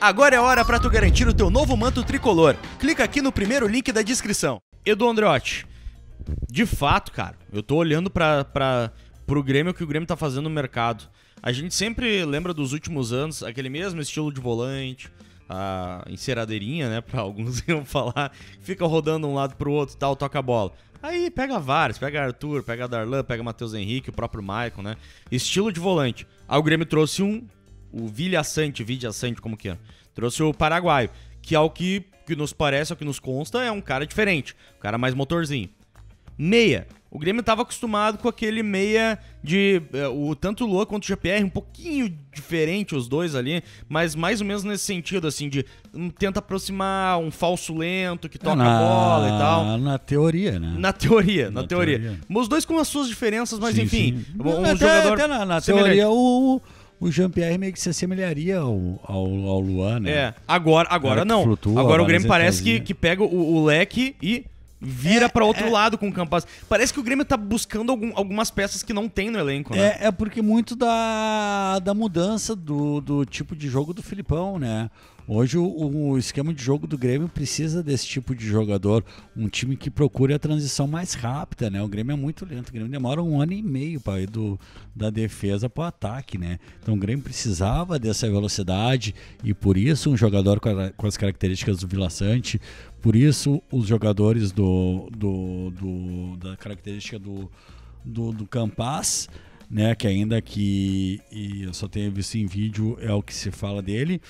Agora é hora para tu garantir o teu novo manto tricolor. Clica aqui no primeiro link da descrição. Edu Andreotti, de fato, cara, eu tô olhando para pro Grêmio que o Grêmio tá fazendo no mercado. A gente sempre lembra dos últimos anos, aquele mesmo estilo de volante, a enceradeirinha, né? Pra alguns iam falar, fica rodando um lado pro outro tal, toca a bola. Aí pega vários, pega Arthur, pega Darlan, pega Matheus Henrique, o próprio Maicon, né? Estilo de volante. Aí o Grêmio trouxe um, o Vilhaçante, Vidiaçante, como que é? Trouxe o paraguaio, que o que, que nos parece, o que nos consta, é um cara diferente. Um cara mais motorzinho. Meia, o Grêmio estava acostumado com aquele meia de. Eh, o tanto o Lua quanto o GPR, um pouquinho diferente os dois ali, mas mais ou menos nesse sentido, assim, de um, tenta aproximar um falso lento que toca na, a bola e tal. Na teoria, né? Na teoria, na, na teoria. teoria. Os dois com as suas diferenças, mas sim, enfim. Sim. Um até, jogador até na, na teoria, o o Jean-Pierre meio que se assemelharia ao, ao, ao Luan, né? É, agora, agora não. Flutua, agora o Grêmio parece que, que pega o, o, leque e vira é, para outro é, lado com o Campas. Parece que o Grêmio tá buscando algum, algumas peças que não tem no elenco, né? É, é porque muito da, da mudança do, do tipo de jogo do Filipão, né? Hoje o, o, esquema de jogo do Grêmio precisa desse tipo de jogador, um time que procure a transição mais rápida, né? O Grêmio é muito lento, o Grêmio demora um ano e meio para ir do, da defesa para o ataque, né? Então o Grêmio precisava dessa velocidade e por isso um jogador com, a, com as características do Vila Sante, por isso os jogadores do, do, do da característica do, do, do Campas né, que ainda que eu só tenho visto em vídeo é o que se fala dele,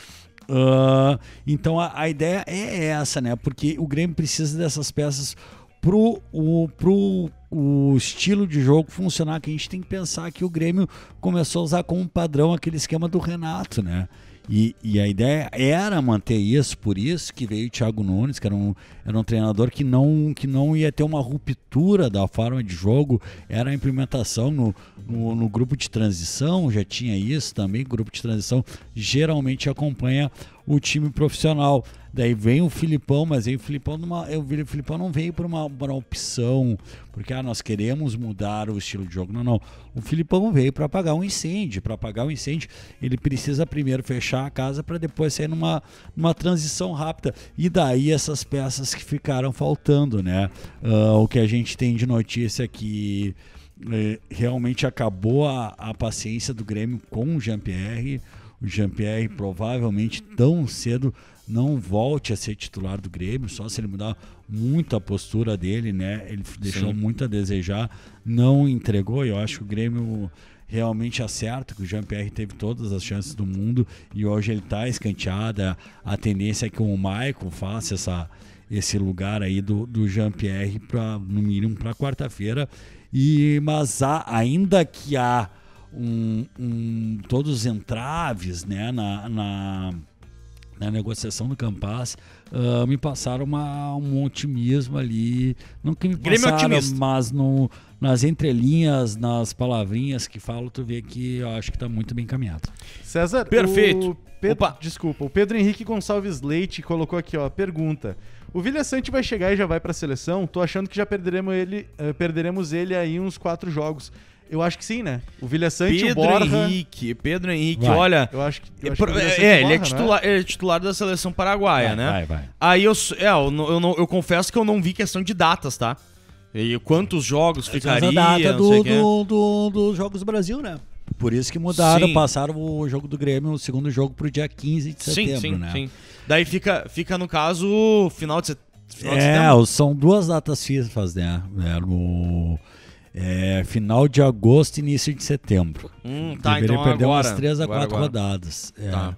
Uh, então a, a, ideia é essa, né? Porque o Grêmio precisa dessas peças pro o, pro o estilo de jogo funcionar. Que a gente tem que pensar que o Grêmio começou a usar como padrão aquele esquema do Renato, né? E, e, a ideia era manter isso, por isso que veio o Thiago Nunes, que era um, era um treinador que não, que não ia ter uma ruptura da forma de jogo, era a implementação no, no, no grupo de transição, já tinha isso também, grupo de transição geralmente acompanha o time profissional. Daí vem o Filipão, mas aí o Filipão, numa, o Filipão não veio para uma, uma, opção, porque ah, nós queremos mudar o estilo de jogo. Não, não. O Filipão veio para apagar um incêndio. Para apagar um incêndio, ele precisa primeiro fechar a casa para depois sair numa, numa transição rápida. E daí essas peças que ficaram faltando, né? Uh, o que a gente tem de notícia é que eh, realmente acabou a, a paciência do Grêmio com o Jean-Pierre o Jean-Pierre provavelmente tão cedo não volte a ser titular do Grêmio, só se ele mudar muito a postura dele, né? Ele deixou Sim. muito a desejar, não entregou, e eu acho que o Grêmio realmente acerta, que o Jean-Pierre teve todas as chances do mundo e hoje ele está escanteado. A tendência é que o Maicon faça essa, esse lugar aí do, do Jean-Pierre para no mínimo para quarta-feira. E mas há, ainda que há um, um, todos os entraves né, na, na, na negociação do Campas uh, me passaram uma, um otimismo ali. Não que me é passaram, mas no, nas entrelinhas, nas palavrinhas que falo, tu vê que eu acho que está muito bem encaminhado. César, perfeito. Pedro, Opa. Desculpa, o Pedro Henrique Gonçalves Leite colocou aqui, ó, pergunta. O Vilha Sante vai chegar e já vai para a seleção? Tô achando que já perderemos ele, uh, perderemos ele aí uns quatro jogos. Eu acho que sim, né? O Vilha Sante, Pedro o Borja... Henrique, Pedro Henrique, vai. olha. Eu acho que. Eu acho que é, é, ele é né? titular, é titular da seleção paraguaia, vai, né? Vai, vai. Aí eu, é, eu, eu, eu, eu confesso que eu não vi questão de datas, tá? E quantos jogos Essa ficaria? a data do, do, do, dos Jogos do Brasil, né? Por isso que mudaram, sim. passaram o jogo do Grêmio, o segundo jogo, pro dia 15 de setembro, sim, sim, né? Sim. Daí fica, fica, no caso, final de, final de é, setembro. É, são duas datas fixas, né? É, no é, final de agosto, início de setembro. Hum, tá, Deveria então perder agora, umas 3 a 4 rodadas. É. Tá.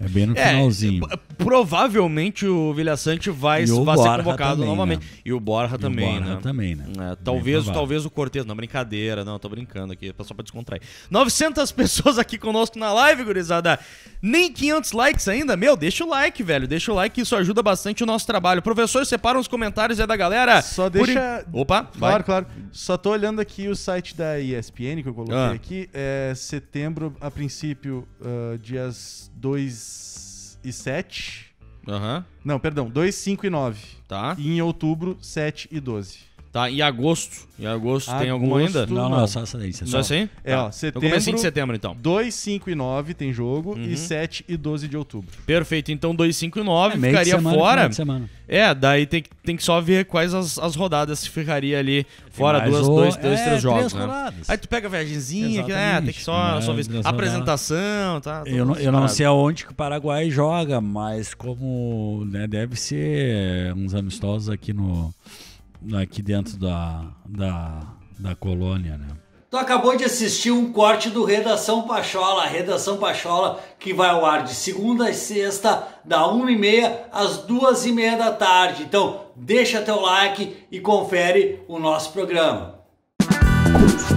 É bem no é, finalzinho. Provavelmente o Vilhaçante vai, vai ser convocado também, né? novamente. Né? E o Borja também, o Borja né? também, né? É, talvez, talvez o Cortez. Não, brincadeira, não, tô brincando aqui, só pra descontrair. 900 pessoas aqui conosco na live, gurizada. Nem 500 likes ainda? Meu, deixa o like, velho. Deixa o like, isso ajuda bastante o nosso trabalho. Professor, separa os comentários é da galera. Só deixa. Por... Opa, claro, vai. claro. Só tô olhando aqui o site da ESPN que eu coloquei ah. aqui. É setembro, a princípio, uh, dias 2 e 7. Aham. Uhum. Não, perdão, 2, 5 e 9. Tá. E em outubro, 7 e 12. Tá, em agosto. Em agosto, agosto tem alguma ainda? Não, não, não. só essa daí. Só, essa aí? É, ó, tá. então setembro. Então começa de setembro, então. 2, 5 e 9 tem jogo uhum. e 7 e 12 de outubro. Perfeito, então 2, 5 e 9 é, ficaria semana, fora. Semana. É, daí tem, tem que só ver quais as, as rodadas que ficaria ali fora. Duas, o... dois, dois, é, três jogos. Três né? Aí tu pega a viagemzinha, que, é, tem que só, é, só ver. Apresentação, tá? Eu não, eu não sei aonde que o Paraguai joga, mas como né, deve ser uns amistosos aqui no aqui dentro da, da, da colônia, né? Tu acabou de assistir um corte do Redação Pachola, Redação Pachola, que vai ao ar de segunda a sexta, da 1h30 às 2h30 da tarde. Então, deixa teu like e confere o nosso programa. Música